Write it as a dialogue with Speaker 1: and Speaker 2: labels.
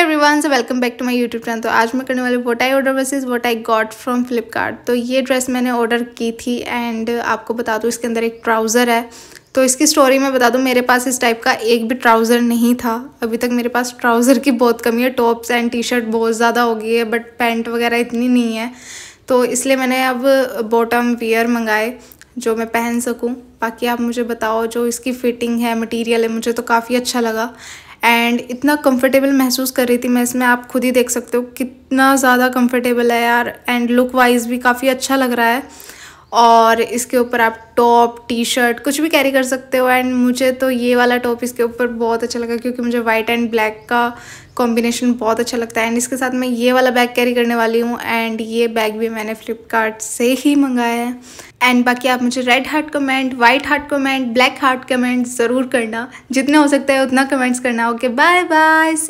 Speaker 1: everyone so welcome back to my YouTube channel तो आज मैं करने वाली what I ordered versus what I got from Flipkart तो ये ड्रेस मैंने ऑर्डर की थी एंड आपको बता दूँ इसके अंदर एक ट्राउज़र है तो इसकी स्टोरी मैं बता दूँ मेरे पास इस टाइप का एक भी ट्राउज़र नहीं था अभी तक मेरे पास ट्राउज़र की बहुत कमी है टॉप्स एंड टी शर्ट बहुत ज़्यादा हो गई है बट पैंट वगैरह इतनी नहीं है तो इसलिए मैंने अब बॉटम वियर मंगाए जो मैं पहन सकूँ बाकी आप मुझे बताओ जो इसकी फ़िटिंग है मटीरियल है मुझे तो काफ़ी अच्छा लगा एंड इतना कंफर्टेबल महसूस कर रही थी मैं इसमें आप खुद ही देख सकते हो कितना ज़्यादा कंफर्टेबल है यार एंड लुक वाइज भी काफ़ी अच्छा लग रहा है और इसके ऊपर आप टॉप टी शर्ट कुछ भी कैरी कर सकते हो एंड मुझे तो ये वाला टॉप इसके ऊपर बहुत अच्छा लगा क्योंकि मुझे वाइट एंड ब्लैक का कॉम्बिनेशन बहुत अच्छा लगता है एंड इसके साथ मैं ये वाला बैग कैरी करने वाली हूँ एंड ये बैग भी मैंने फ्लिपकार्ट से ही मंगाया है एंड बाकी आप मुझे red heart comment white heart comment black heart comment ज़रूर करना जितना हो सकता है उतना कमेंट्स करना ओके बाय बाय सी